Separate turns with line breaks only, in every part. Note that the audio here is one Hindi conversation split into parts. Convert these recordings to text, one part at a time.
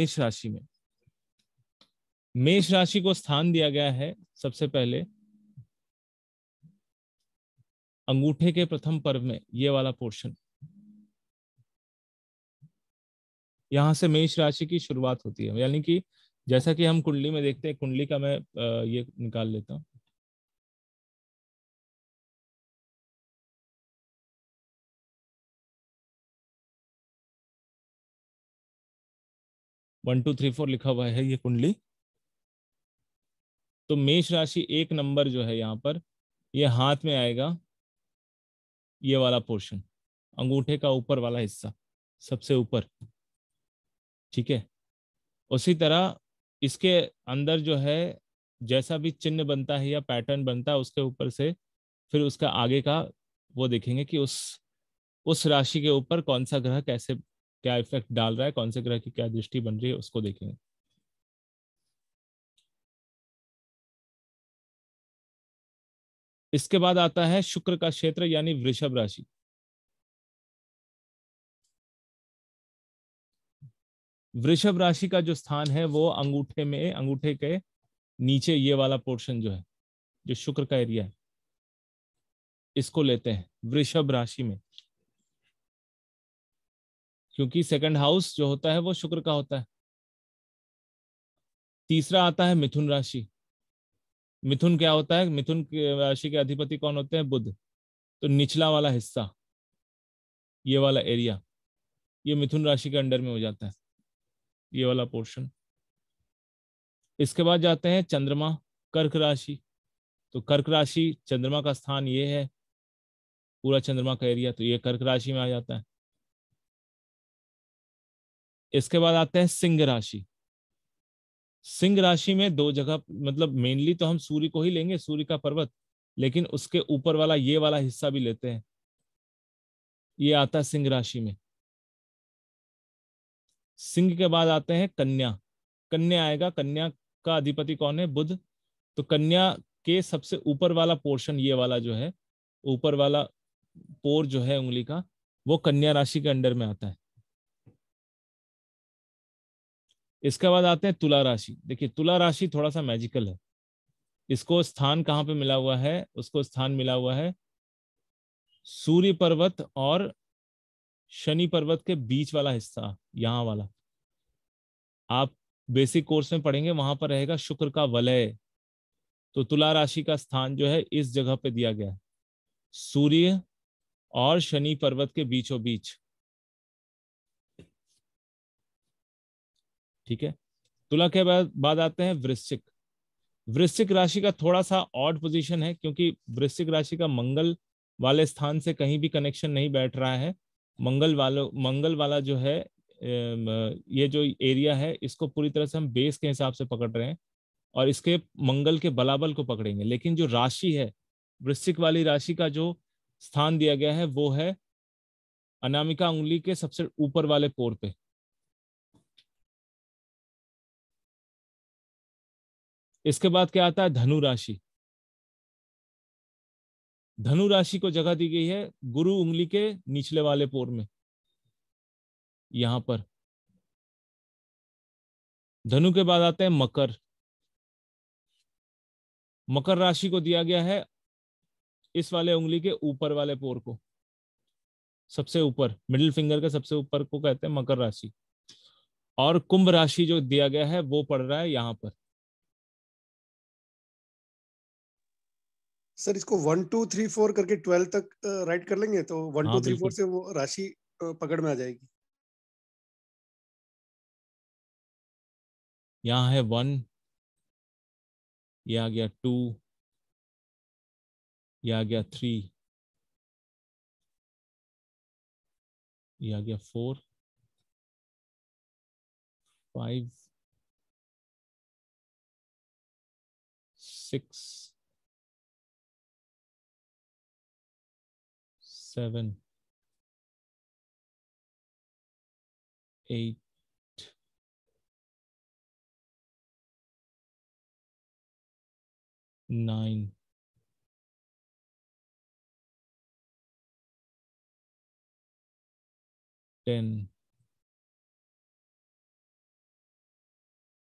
मेष राशि में मेष राशि को स्थान दिया गया है सबसे पहले अंगूठे के प्रथम पर्व में ये वाला पोर्शन यहां से मेष राशि की शुरुआत होती है यानी कि जैसा कि हम कुंडली में देखते हैं कुंडली का मैं
ये निकाल लेता हूं वन टू थ्री फोर लिखा हुआ है ये कुंडली
तो मेष राशि एक नंबर जो है यहाँ पर ये हाथ में आएगा ये वाला पोर्शन अंगूठे का ऊपर वाला हिस्सा सबसे ऊपर ठीक है उसी तरह इसके अंदर जो है जैसा भी चिन्ह बनता है या पैटर्न बनता है उसके ऊपर से फिर उसका आगे का वो देखेंगे कि उस उस राशि के ऊपर कौन सा ग्रह कैसे क्या इफेक्ट डाल रहा है
कौन से ग्रह की क्या दृष्टि बन रही है उसको देखेंगे इसके बाद आता है शुक्र का क्षेत्र यानी वृषभ राशि
वृषभ राशि का जो स्थान है वो अंगूठे में अंगूठे के नीचे ये वाला पोर्शन जो है जो शुक्र का एरिया है इसको लेते हैं वृषभ राशि में क्योंकि सेकंड हाउस जो होता है वो शुक्र का होता है तीसरा आता है मिथुन राशि मिथुन क्या होता है मिथुन राशि के अधिपति कौन होते हैं बुद्ध तो निचला वाला हिस्सा ये वाला एरिया ये मिथुन राशि के अंडर में हो जाता है ये वाला पोर्शन इसके बाद जाते हैं चंद्रमा कर्क राशि तो कर्क राशि चंद्रमा का स्थान ये है पूरा चंद्रमा का एरिया तो ये कर्क राशि में आ जाता है इसके बाद आते हैं सिंह राशि सिंह राशि में दो जगह मतलब मेनली तो हम सूर्य को ही लेंगे सूर्य का पर्वत लेकिन उसके ऊपर वाला ये वाला हिस्सा भी लेते हैं ये आता है सिंह राशि में सिंह के बाद आते हैं कन्या कन्या आएगा कन्या का अधिपति कौन है बुध तो कन्या के सबसे ऊपर वाला पोर्शन ये वाला जो है ऊपर वाला पोर जो है उंगली का वो कन्या राशि के अंडर में आता है इसके बाद आते हैं तुला राशि देखिए तुला राशि थोड़ा सा मैजिकल है इसको स्थान कहाँ पे मिला हुआ है उसको स्थान मिला हुआ है सूर्य पर्वत और शनि पर्वत के बीच वाला हिस्सा यहाँ वाला आप बेसिक कोर्स में पढ़ेंगे वहां पर रहेगा शुक्र का वलय तो तुला राशि का स्थान जो है इस जगह पे दिया गया है सूर्य और शनि पर्वत के बीचों बीच ठीक है तुला के बाद बाद आते हैं वृश्चिक वृश्चिक राशि का थोड़ा सा ऑड पोजीशन है क्योंकि वृश्चिक राशि का मंगल वाले स्थान से कहीं भी कनेक्शन नहीं बैठ रहा है मंगल वालों मंगल वाला जो है ये जो एरिया है इसको पूरी तरह से हम बेस के हिसाब से पकड़ रहे हैं और इसके मंगल के बलाबल को पकड़ेंगे लेकिन जो राशि है वृश्चिक वाली राशि का जो स्थान
दिया गया है वो है अनामिका उंगली के सबसे ऊपर वाले पोर पे इसके बाद क्या आता है धनु राशि धनु राशि को जगह दी गई
है गुरु उंगली के निचले वाले पोर में यहां पर धनु के बाद आते हैं मकर मकर राशि को दिया गया है इस वाले उंगली के ऊपर वाले पोर को सबसे ऊपर मिडिल फिंगर के सबसे ऊपर को कहते हैं मकर राशि और कुंभ राशि जो दिया गया है वो पड़ रहा है यहां पर
सर इसको वन टू थ्री फोर करके ट्वेल्व तक राइट कर लेंगे तो वन हाँ, टू थ्री फोर से वो राशि पकड़ में आ जाएगी यहाँ है वन ये आ गया टू ये आ गया थ्री ये आ गया four five six seven, eight, nine, ten,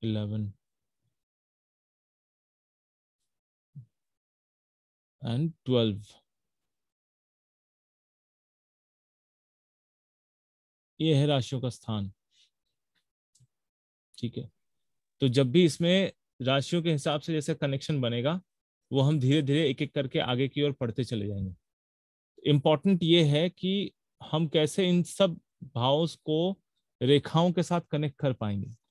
eleven, and twelve. ये है राशियों का स्थान ठीक है तो जब भी इसमें राशियों के हिसाब से जैसे
कनेक्शन बनेगा वो हम धीरे धीरे एक एक करके आगे की ओर पढ़ते चले जाएंगे इम्पॉर्टेंट ये है कि हम कैसे इन सब भावों को रेखाओं के साथ कनेक्ट कर पाएंगे